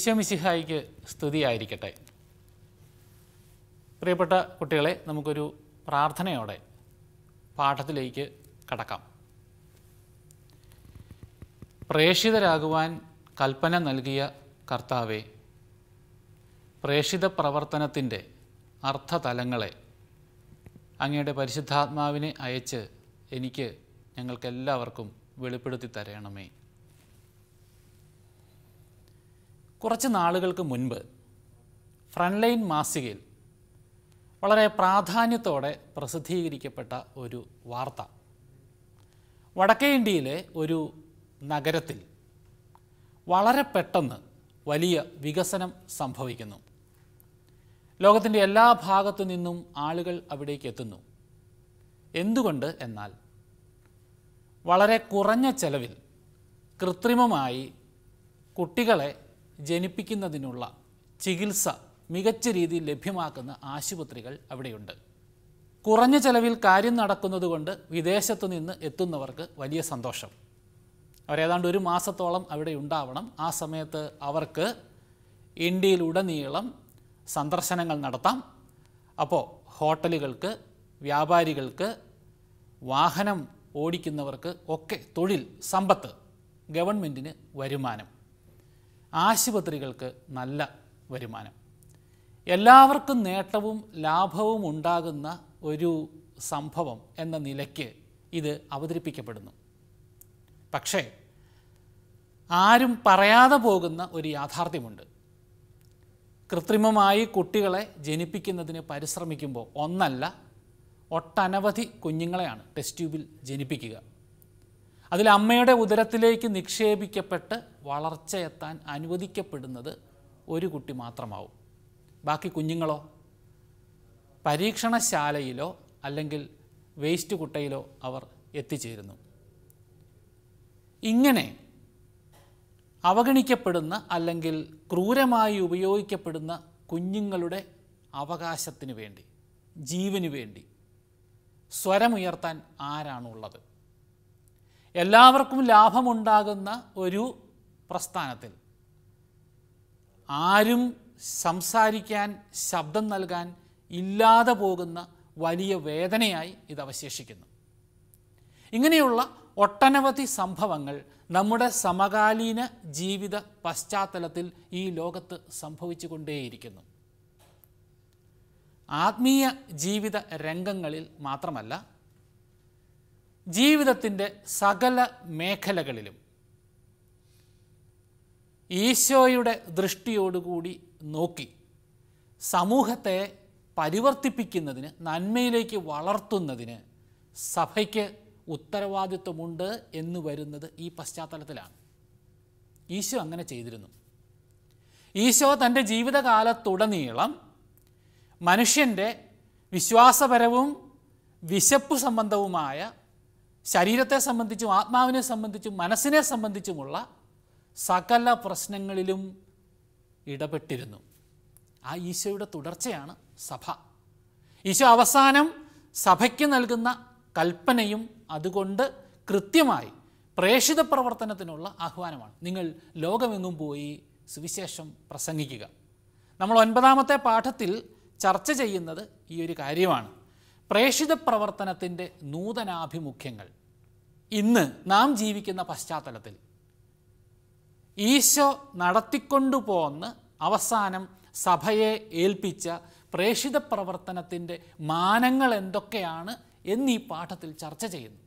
സ്തുതി സ്തുതിയായിരിക്കട്ടെ പ്രിയപ്പെട്ട കുട്ടികളെ നമുക്കൊരു പ്രാർത്ഥനയോടെ പാഠത്തിലേക്ക് കടക്കാം പ്രേഷിതരാകുവാൻ കൽപ്പന നൽകിയ കർത്താവെ പ്രേഷിത പ്രവർത്തനത്തിൻ്റെ അർത്ഥതലങ്ങളെ അങ്ങയുടെ പരിശുദ്ധാത്മാവിനെ അയച്ച് എനിക്ക് ഞങ്ങൾക്കെല്ലാവർക്കും വെളിപ്പെടുത്തി തരണമേ കുറച്ച് നാളുകൾക്ക് മുൻപ് ഫ്രണ്ട്ലൈൻ മാസികയിൽ വളരെ പ്രാധാന്യത്തോടെ പ്രസിദ്ധീകരിക്കപ്പെട്ട ഒരു വാർത്ത വടക്കേ ഇന്ത്യയിലെ ഒരു നഗരത്തിൽ വളരെ പെട്ടെന്ന് വലിയ വികസനം സംഭവിക്കുന്നു ലോകത്തിൻ്റെ എല്ലാ ഭാഗത്തു നിന്നും ആളുകൾ അവിടേക്ക് എത്തുന്നു എന്തുകൊണ്ട് എന്നാൽ വളരെ കുറഞ്ഞ ചെലവിൽ കൃത്രിമമായി കുട്ടികളെ ജനിപ്പിക്കുന്നതിനുള്ള ചികിത്സ മികച്ച രീതിയിൽ ലഭ്യമാക്കുന്ന ആശുപത്രികൾ അവിടെയുണ്ട് കുറഞ്ഞ ചെലവിൽ കാര്യം നടക്കുന്നതുകൊണ്ട് വിദേശത്തു നിന്ന് എത്തുന്നവർക്ക് വലിയ സന്തോഷം അവരേതാണ്ട് ഒരു മാസത്തോളം അവിടെ ഉണ്ടാവണം ആ സമയത്ത് അവർക്ക് ഇന്ത്യയിലുടനീളം സന്ദർശനങ്ങൾ നടത്താം അപ്പോൾ ഹോട്ടലുകൾക്ക് വ്യാപാരികൾക്ക് വാഹനം ഓടിക്കുന്നവർക്ക് ഒക്കെ തൊഴിൽ സമ്പത്ത് ഗവൺമെൻറ്റിന് വരുമാനം ആശുപത്രികൾക്ക് നല്ല വരുമാനം എല്ലാവർക്കും നേട്ടവും ലാഭവും ഉണ്ടാകുന്ന ഒരു സംഭവം എന്ന നിലയ്ക്ക് ഇത് അവതരിപ്പിക്കപ്പെടുന്നു പക്ഷേ ആരും പറയാതെ പോകുന്ന ഒരു യാഥാർത്ഥ്യമുണ്ട് കൃത്രിമമായി കുട്ടികളെ ജനിപ്പിക്കുന്നതിന് പരിശ്രമിക്കുമ്പോൾ ഒന്നല്ല ഒട്ടനവധി കുഞ്ഞുങ്ങളെയാണ് ടെസ്റ്റ് ട്യൂബിൽ ജനിപ്പിക്കുക അതിൽ അമ്മയുടെ ഉദരത്തിലേക്ക് നിക്ഷേപിക്കപ്പെട്ട് വളർച്ചയെത്താൻ അനുവദിക്കപ്പെടുന്നത് ഒരു കുട്ടി മാത്രമാവും ബാക്കി കുഞ്ഞുങ്ങളോ പരീക്ഷണശാലയിലോ അല്ലെങ്കിൽ വേസ്റ്റ് കുട്ടയിലോ അവർ എത്തിച്ചേരുന്നു ഇങ്ങനെ അവഗണിക്കപ്പെടുന്ന അല്ലെങ്കിൽ ക്രൂരമായി ഉപയോഗിക്കപ്പെടുന്ന കുഞ്ഞുങ്ങളുടെ അവകാശത്തിന് വേണ്ടി ജീവന് വേണ്ടി സ്വരമുയർത്താൻ ആരാണുള്ളത് എല്ലാവർക്കും ലാഭമുണ്ടാകുന്ന ഒരു പ്രസ്ഥാനത്തിൽ ആരും സംസാരിക്കാൻ ശബ്ദം നൽകാൻ ഇല്ലാതെ പോകുന്ന വലിയ വേദനയായി ഇത് അവശേഷിക്കുന്നു ഇങ്ങനെയുള്ള ഒട്ടനവധി സംഭവങ്ങൾ നമ്മുടെ സമകാലീന ജീവിത പശ്ചാത്തലത്തിൽ ഈ ലോകത്ത് സംഭവിച്ചുകൊണ്ടേയിരിക്കുന്നു ആത്മീയ ജീവിത രംഗങ്ങളിൽ മാത്രമല്ല ജീവിതത്തിൻ്റെ സകല മേഖലകളിലും ഈശോയുടെ ദൃഷ്ടിയോടുകൂടി നോക്കി സമൂഹത്തെ പരിവർത്തിപ്പിക്കുന്നതിന് നന്മയിലേക്ക് വളർത്തുന്നതിന് സഭയ്ക്ക് ഉത്തരവാദിത്വമുണ്ട് എന്ന് വരുന്നത് ഈ പശ്ചാത്തലത്തിലാണ് ഈശോ അങ്ങനെ ചെയ്തിരുന്നു ഈശോ തൻ്റെ ജീവിതകാലത്തുടനീളം മനുഷ്യൻ്റെ വിശ്വാസപരവും വിശപ്പ് സംബന്ധവുമായ ശരീരത്തെ സംബന്ധിച്ചും ആത്മാവിനെ സംബന്ധിച്ചും മനസ്സിനെ സംബന്ധിച്ചുമുള്ള സകല പ്രശ്നങ്ങളിലും ഇടപെട്ടിരുന്നു ആ ഈശോയുടെ തുടർച്ചയാണ് സഭ ഈശോ അവസാനം സഭയ്ക്ക് നൽകുന്ന കൽപ്പനയും അതുകൊണ്ട് കൃത്യമായി പ്രേഷിത പ്രവർത്തനത്തിനുള്ള ആഹ്വാനമാണ് നിങ്ങൾ ലോകമെങ്ങും പോയി സുവിശേഷം പ്രസംഗിക്കുക നമ്മൾ ഒൻപതാമത്തെ പാഠത്തിൽ ചർച്ച ചെയ്യുന്നത് ഈ ഒരു കാര്യമാണ് പ്രേഷിത പ്രവർത്തനത്തിൻ്റെ നൂതനാഭിമുഖ്യങ്ങൾ ഇന്ന് നാം ജീവിക്കുന്ന പശ്ചാത്തലത്തിൽ ഈശോ പോന്ന് അവസാനം സഭയെ ഏൽപ്പിച്ച പ്രേഷിത പ്രവർത്തനത്തിൻ്റെ മാനങ്ങൾ എന്തൊക്കെയാണ് എന്നീ പാഠത്തിൽ ചർച്ച ചെയ്യുന്നു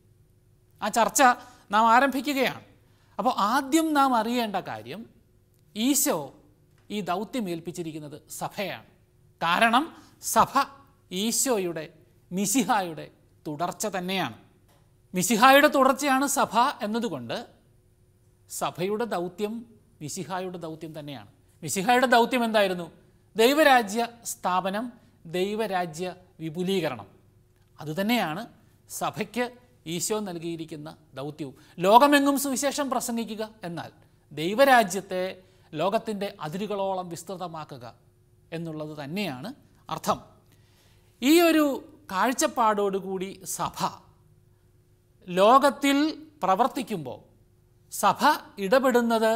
ആ ചർച്ച നാം ആരംഭിക്കുകയാണ് അപ്പോൾ ആദ്യം നാം അറിയേണ്ട കാര്യം ഈശോ ഈ ദൗത്യം ഏൽപ്പിച്ചിരിക്കുന്നത് സഭയാണ് കാരണം സഭ ഈശോയുടെ മിസിഹായുടെ തുടർച്ച തന്നെയാണ് മിസിഹായുടെ തുടർച്ചയാണ് സഭ എന്നതുകൊണ്ട് സഭയുടെ ദൗത്യം മിശിഹായുടെ ദൗത്യം തന്നെയാണ് മിശിഹായുടെ ദൗത്യം എന്തായിരുന്നു ദൈവരാജ്യ സ്ഥാപനം ദൈവരാജ്യ വിപുലീകരണം അതുതന്നെയാണ് സഭയ്ക്ക് ഈശോ നൽകിയിരിക്കുന്ന ദൗത്യവും ലോകമെങ്ങും സുവിശേഷം പ്രസംഗിക്കുക എന്നാൽ ദൈവരാജ്യത്തെ ലോകത്തിൻ്റെ അതിരുകളോളം വിസ്തൃതമാക്കുക എന്നുള്ളത് തന്നെയാണ് അർത്ഥം ഈ ഒരു കാഴ്ചപ്പാടോടുകൂടി സഭ ലോകത്തിൽ പ്രവർത്തിക്കുമ്പോൾ സഭ ഇടപെടുന്നത്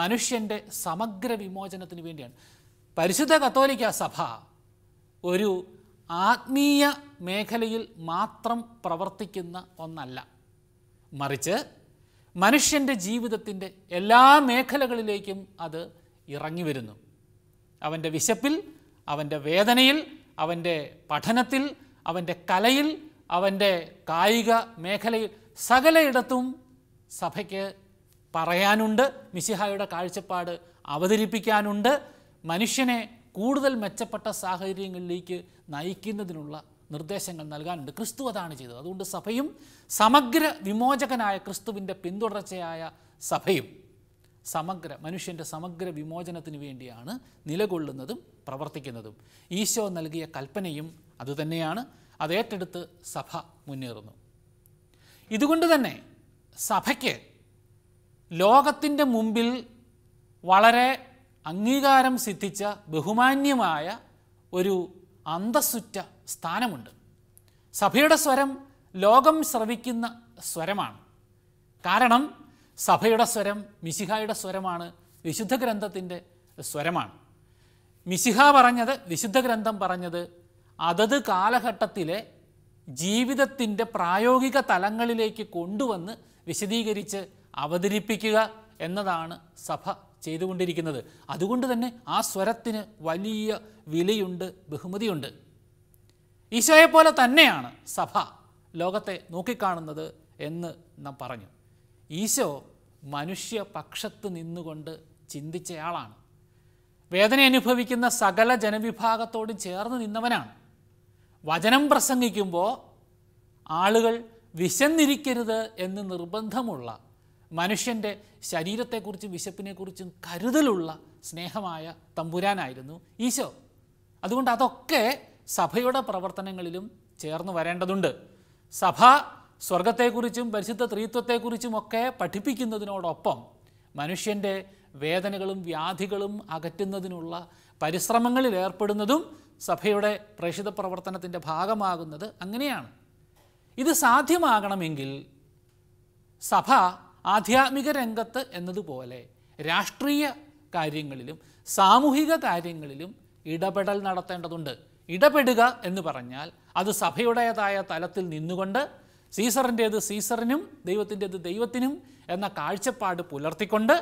മനുഷ്യൻ്റെ സമഗ്ര വിമോചനത്തിന് വേണ്ടിയാണ് പരിശുദ്ധ കത്തോലിക്ക സഭ ഒരു ആത്മീയ മേഖലയിൽ മാത്രം പ്രവർത്തിക്കുന്ന ഒന്നല്ല മറിച്ച് മനുഷ്യൻ്റെ ജീവിതത്തിൻ്റെ എല്ലാ മേഖലകളിലേക്കും അത് ഇറങ്ങി വരുന്നു അവൻ്റെ വിശപ്പിൽ അവൻ്റെ വേദനയിൽ അവൻ്റെ പഠനത്തിൽ അവൻ്റെ കലയിൽ അവൻ്റെ കായിക മേഖലയിൽ സകലയിടത്തും സഭയ്ക്ക് പറയാനുണ്ട് മിശിഹായുടെ കാഴ്ചപ്പാട് അവതരിപ്പിക്കാനുണ്ട് മനുഷ്യനെ കൂടുതൽ മെച്ചപ്പെട്ട സാഹചര്യങ്ങളിലേക്ക് നയിക്കുന്നതിനുള്ള നിർദ്ദേശങ്ങൾ നൽകാനുണ്ട് ക്രിസ്തു അതാണ് ചെയ്തത് അതുകൊണ്ട് സഭയും സമഗ്ര വിമോചകനായ ക്രിസ്തുവിൻ്റെ പിന്തുടർച്ചയായ സഭയും സമഗ്ര മനുഷ്യൻ്റെ സമഗ്ര വിമോചനത്തിന് വേണ്ടിയാണ് നിലകൊള്ളുന്നതും പ്രവർത്തിക്കുന്നതും ഈശോ നൽകിയ കൽപ്പനയും അതുതന്നെയാണ് അത് ഏറ്റെടുത്ത് സഭ മുന്നേറുന്നു ഇതുകൊണ്ട് തന്നെ സഭയ്ക്ക് ലോകത്തിൻ്റെ മുമ്പിൽ വളരെ അംഗീകാരം സിദ്ധിച്ച ബഹുമാന്യമായ ഒരു അന്തസ്സുറ്റ സ്ഥാനമുണ്ട് സഭയുടെ സ്വരം ലോകം ശ്രവിക്കുന്ന സ്വരമാണ് കാരണം സഭയുടെ സ്വരം മിശിഹായുടെ സ്വരമാണ് വിശുദ്ധ ഗ്രന്ഥത്തിൻ്റെ സ്വരമാണ് മിശിഹ പറഞ്ഞത് വിശുദ്ധ ഗ്രന്ഥം പറഞ്ഞത് അതത് കാലഘട്ടത്തിലെ ജീവിതത്തിൻ്റെ പ്രായോഗിക തലങ്ങളിലേക്ക് കൊണ്ടുവന്ന് വിശദീകരിച്ച് അവതരിപ്പിക്കുക എന്നതാണ് സഭ ചെയ്തുകൊണ്ടിരിക്കുന്നത് അതുകൊണ്ട് തന്നെ ആ സ്വരത്തിന് വലിയ വിലയുണ്ട് ബഹുമതിയുണ്ട് ഈശോയെപ്പോലെ തന്നെയാണ് സഭ ലോകത്തെ നോക്കിക്കാണുന്നത് എന്ന് നാം പറഞ്ഞു ഈശോ മനുഷ്യ പക്ഷത്ത് നിന്നുകൊണ്ട് ചിന്തിച്ചയാളാണ് വേദന അനുഭവിക്കുന്ന സകല ജനവിഭാഗത്തോട് ചേർന്ന് നിന്നവനാണ് വചനം പ്രസംഗിക്കുമ്പോൾ ആളുകൾ വിശന്നിരിക്കരുത് എന്ന് നിർബന്ധമുള്ള മനുഷ്യൻ്റെ ശരീരത്തെക്കുറിച്ചും വിശപ്പിനെക്കുറിച്ചും കരുതലുള്ള സ്നേഹമായ തമ്പുരാനായിരുന്നു ഈശോ അതുകൊണ്ട് അതൊക്കെ സഭയുടെ പ്രവർത്തനങ്ങളിലും ചേർന്ന് വരേണ്ടതുണ്ട് സഭ സ്വർഗത്തെക്കുറിച്ചും പരിശുദ്ധ ഒക്കെ പഠിപ്പിക്കുന്നതിനോടൊപ്പം മനുഷ്യൻ്റെ വേദനകളും വ്യാധികളും അകറ്റുന്നതിനുള്ള പരിശ്രമങ്ങളിൽ ഏർപ്പെടുന്നതും സഭയുടെ പ്രേഷിത പ്രവർത്തനത്തിൻ്റെ ഭാഗമാകുന്നത് അങ്ങനെയാണ് ഇത് സാധ്യമാകണമെങ്കിൽ സഭ ആധ്യാത്മിക രംഗത്ത് എന്നതുപോലെ രാഷ്ട്രീയ കാര്യങ്ങളിലും സാമൂഹിക കാര്യങ്ങളിലും ഇടപെടൽ നടത്തേണ്ടതുണ്ട് ഇടപെടുക എന്ന് പറഞ്ഞാൽ അത് സഭയുടേതായ തലത്തിൽ നിന്നുകൊണ്ട് സീസറിൻ്റേത് സീസറിനും ദൈവത്തിൻ്റെത് ദൈവത്തിനും എന്ന കാഴ്ചപ്പാട് പുലർത്തിക്കൊണ്ട്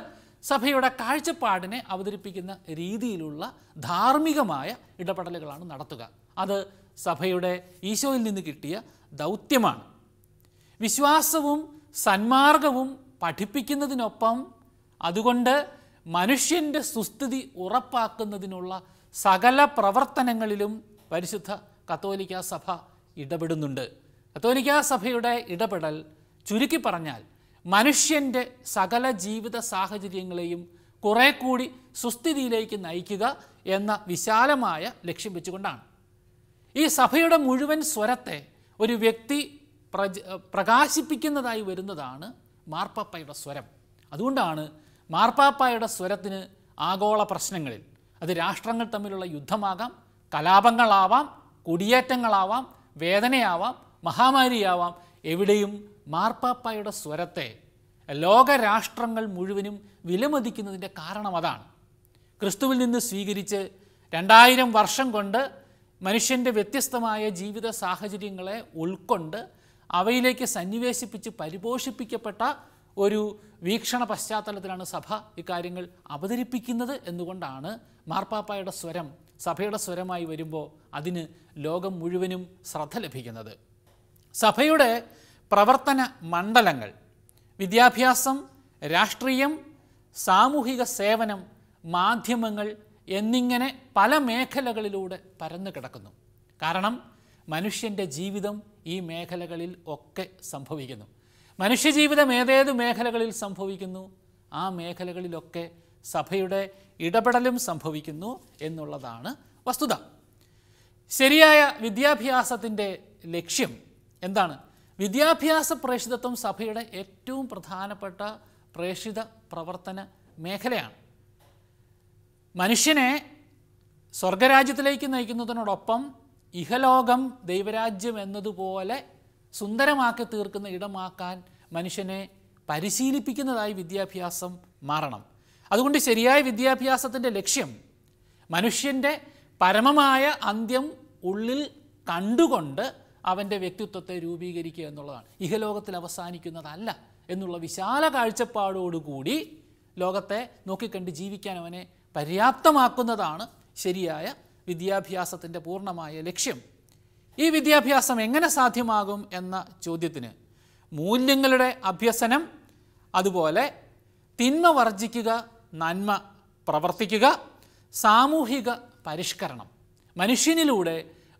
സഭയുടെ കാഴ്ചപ്പാടിനെ അവതരിപ്പിക്കുന്ന രീതിയിലുള്ള ധാർമ്മികമായ ഇടപെടലുകളാണ് നടത്തുക അത് സഭയുടെ ഈശോയിൽ നിന്ന് കിട്ടിയ ദൗത്യമാണ് വിശ്വാസവും സന്മാർഗവും പഠിപ്പിക്കുന്നതിനൊപ്പം അതുകൊണ്ട് മനുഷ്യൻ്റെ സുസ്ഥിതി ഉറപ്പാക്കുന്നതിനുള്ള സകല പ്രവർത്തനങ്ങളിലും പരിശുദ്ധ കത്തോലിക്ക സഭ ഇടപെടുന്നുണ്ട് കത്തോലിക്ക സഭയുടെ ഇടപെടൽ ചുരുക്കി പറഞ്ഞാൽ മനുഷ്യൻ്റെ സകല ജീവിത സാഹചര്യങ്ങളെയും കുറെ കൂടി സുസ്ഥിതിയിലേക്ക് നയിക്കുക എന്ന വിശാലമായ ലക്ഷ്യം വെച്ചുകൊണ്ടാണ് ഈ സഭയുടെ മുഴുവൻ സ്വരത്തെ ഒരു വ്യക്തി പ്രകാശിപ്പിക്കുന്നതായി വരുന്നതാണ് മാർപ്പാപ്പായുടെ സ്വരം അതുകൊണ്ടാണ് മാർപ്പാപ്പായുടെ സ്വരത്തിന് ആഗോള പ്രശ്നങ്ങളിൽ അത് രാഷ്ട്രങ്ങൾ തമ്മിലുള്ള യുദ്ധമാകാം കലാപങ്ങളാവാം കുടിയേറ്റങ്ങളാവാം വേദനയാവാം മഹാമാരിയാവാം എവിടെയും മാർപ്പാപ്പായുടെ സ്വരത്തെ ലോകരാഷ്ട്രങ്ങൾ മുഴുവനും വിലമതിക്കുന്നതിൻ്റെ കാരണം അതാണ് ക്രിസ്തുവിൽ നിന്ന് സ്വീകരിച്ച് രണ്ടായിരം വർഷം കൊണ്ട് മനുഷ്യൻ്റെ വ്യത്യസ്തമായ ജീവിത സാഹചര്യങ്ങളെ ഉൾക്കൊണ്ട് അവയിലേക്ക് സന്നിവേശിപ്പിച്ച് പരിപോഷിപ്പിക്കപ്പെട്ട ഒരു വീക്ഷണ പശ്ചാത്തലത്തിലാണ് സഭ ഇക്കാര്യങ്ങൾ അവതരിപ്പിക്കുന്നത് എന്നുകൊണ്ടാണ് മാർപ്പാപ്പായുടെ സ്വരം സഭയുടെ സ്വരമായി വരുമ്പോൾ അതിന് ലോകം മുഴുവനും ശ്രദ്ധ ലഭിക്കുന്നത് സഭയുടെ പ്രവർത്തന മണ്ഡലങ്ങൾ വിദ്യാഭ്യാസം രാഷ്ട്രീയം സാമൂഹിക സേവനം മാധ്യമങ്ങൾ എന്നിങ്ങനെ പല മേഖലകളിലൂടെ പരന്നു കിടക്കുന്നു കാരണം മനുഷ്യൻ്റെ ജീവിതം ഈ മേഖലകളിൽ ഒക്കെ സംഭവിക്കുന്നു മനുഷ്യജീവിതം ഏതേത് മേഖലകളിൽ സംഭവിക്കുന്നു ആ മേഖലകളിലൊക്കെ സഭയുടെ ഇടപെടലും സംഭവിക്കുന്നു എന്നുള്ളതാണ് വസ്തുത ശരിയായ വിദ്യാഭ്യാസത്തിൻ്റെ ലക്ഷ്യം എന്താണ് വിദ്യാഭ്യാസ പ്രേഷിതത്വം സഭയുടെ ഏറ്റവും പ്രധാനപ്പെട്ട പ്രേഷിത പ്രവർത്തന മേഖലയാണ് മനുഷ്യനെ സ്വർഗരാജ്യത്തിലേക്ക് നയിക്കുന്നതിനോടൊപ്പം ഇഹലോകം ദൈവരാജ്യം എന്നതുപോലെ സുന്ദരമാക്കി തീർക്കുന്ന ഇടമാക്കാൻ മനുഷ്യനെ പരിശീലിപ്പിക്കുന്നതായി വിദ്യാഭ്യാസം മാറണം അതുകൊണ്ട് ശരിയായ വിദ്യാഭ്യാസത്തിൻ്റെ ലക്ഷ്യം മനുഷ്യൻ്റെ പരമമായ അന്ത്യം ഉള്ളിൽ കണ്ടുകൊണ്ട് അവൻ്റെ വ്യക്തിത്വത്തെ രൂപീകരിക്കുക എന്നുള്ളതാണ് ഇഹലോകത്തിൽ അവസാനിക്കുന്നതല്ല എന്നുള്ള വിശാല കാഴ്ചപ്പാടോടുകൂടി ലോകത്തെ നോക്കിക്കണ്ട് ജീവിക്കാൻ അവനെ പര്യാപ്തമാക്കുന്നതാണ് ശരിയായ വിദ്യാഭ്യാസത്തിൻ്റെ പൂർണ്ണമായ ലക്ഷ്യം ഈ വിദ്യാഭ്യാസം എങ്ങനെ സാധ്യമാകും എന്ന ചോദ്യത്തിന് മൂല്യങ്ങളുടെ അഭ്യസനം അതുപോലെ തിന്മ വർജിക്കുക നന്മ പ്രവർത്തിക്കുക സാമൂഹിക പരിഷ്കരണം മനുഷ്യനിലൂടെ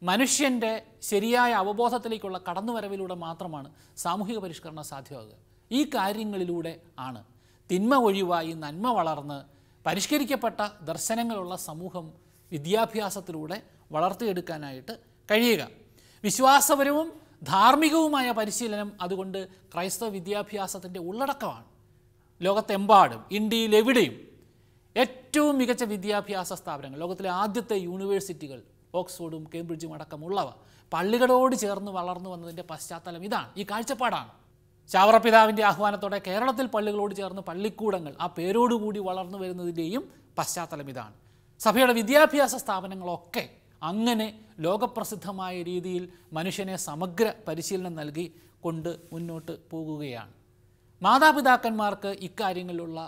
മനുഷ്യൻ്റെ ശരിയായ അവബോധത്തിലേക്കുള്ള കടന്നുവരവിലൂടെ മാത്രമാണ് സാമൂഹിക പരിഷ്കരണം സാധ്യമാകുക ഈ കാര്യങ്ങളിലൂടെ ആണ് തിന്മ ഒഴിവായി നന്മ വളർന്ന് പരിഷ്കരിക്കപ്പെട്ട ദർശനങ്ങളുള്ള സമൂഹം വിദ്യാഭ്യാസത്തിലൂടെ വളർത്തിയെടുക്കാനായിട്ട് കഴിയുക വിശ്വാസപരവും ധാർമ്മികവുമായ പരിശീലനം അതുകൊണ്ട് ക്രൈസ്തവ വിദ്യാഭ്യാസത്തിൻ്റെ ഉള്ളടക്കമാണ് ലോകത്തെമ്പാടും ഇന്ത്യയിൽ എവിടെയും ഏറ്റവും മികച്ച വിദ്യാഭ്യാസ സ്ഥാപനങ്ങൾ ലോകത്തിലെ ആദ്യത്തെ യൂണിവേഴ്സിറ്റികൾ ഓക്സ്ഫോർഡും കേംബ്രിഡ്ജും അടക്കമുള്ളവ പള്ളികളോട് ചേർന്ന് വളർന്നു വന്നതിൻ്റെ പശ്ചാത്തലം ഇതാണ് ഈ കാഴ്ചപ്പാടാണ് ചാവറപിതാവിൻ്റെ ആഹ്വാനത്തോടെ കേരളത്തിൽ പള്ളികളോട് ചേർന്ന് പള്ളിക്കൂടങ്ങൾ ആ പേരോടുകൂടി വളർന്നു വരുന്നതിൻ്റെയും പശ്ചാത്തലം ഇതാണ് സഭയുടെ വിദ്യാഭ്യാസ സ്ഥാപനങ്ങളൊക്കെ അങ്ങനെ ലോകപ്രസിദ്ധമായ രീതിയിൽ മനുഷ്യനെ സമഗ്ര പരിശീലനം നൽകി കൊണ്ട് മുന്നോട്ട് പോകുകയാണ് മാതാപിതാക്കന്മാർക്ക് ഇക്കാര്യങ്ങളിലുള്ള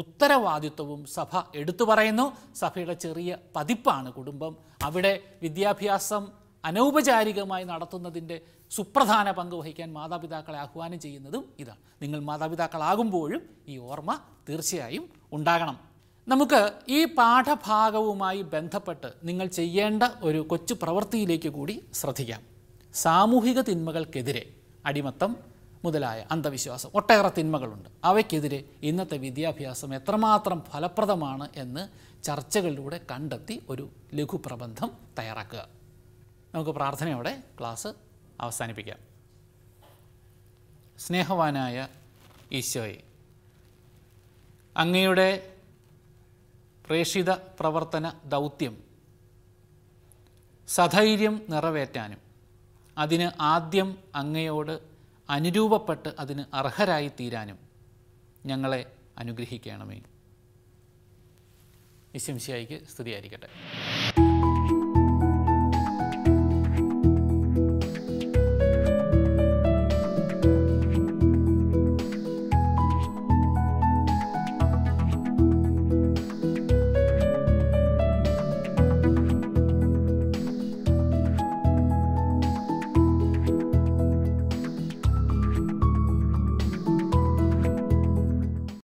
ഉത്തരവാദിത്വവും സഭ എടുത്തു പറയുന്നു സഭയുടെ ചെറിയ പതിപ്പാണ് കുടുംബം അവിടെ വിദ്യാഭ്യാസം അനൗപചാരികമായി നടത്തുന്നതിൻ്റെ സുപ്രധാന പങ്ക് വഹിക്കാൻ മാതാപിതാക്കളെ ആഹ്വാനം ചെയ്യുന്നതും ഇതാണ് നിങ്ങൾ മാതാപിതാക്കളാകുമ്പോഴും ഈ ഓർമ്മ തീർച്ചയായും ഉണ്ടാകണം നമുക്ക് ഈ പാഠഭാഗവുമായി ബന്ധപ്പെട്ട് നിങ്ങൾ ചെയ്യേണ്ട ഒരു കൊച്ചു പ്രവൃത്തിയിലേക്ക് കൂടി ശ്രദ്ധിക്കാം സാമൂഹിക തിന്മകൾക്കെതിരെ അടിമത്തം മുതലായ അന്ധവിശ്വാസം ഒട്ടേറെ തിന്മകളുണ്ട് അവയ്ക്കെതിരെ ഇന്നത്തെ വിദ്യാഭ്യാസം എത്രമാത്രം ഫലപ്രദമാണ് എന്ന് ചർച്ചകളിലൂടെ കണ്ടെത്തി ഒരു ലഘു പ്രബന്ധം തയ്യാറാക്കുക നമുക്ക് പ്രാർത്ഥനയോടെ ക്ലാസ് അവസാനിപ്പിക്കാം സ്നേഹവാനായ ഈശോയെ അങ്ങയുടെ പ്രേഷിത പ്രവർത്തന ദൗത്യം സധൈര്യം നിറവേറ്റാനും അതിന് ആദ്യം അങ്ങയോട് അനുരൂപപ്പെട്ട് അതിന് അർഹരായി തീരാനും ഞങ്ങളെ അനുഗ്രഹിക്കണമേ നിശംശയായിക്ക് സ്തുതിയായിരിക്കട്ടെ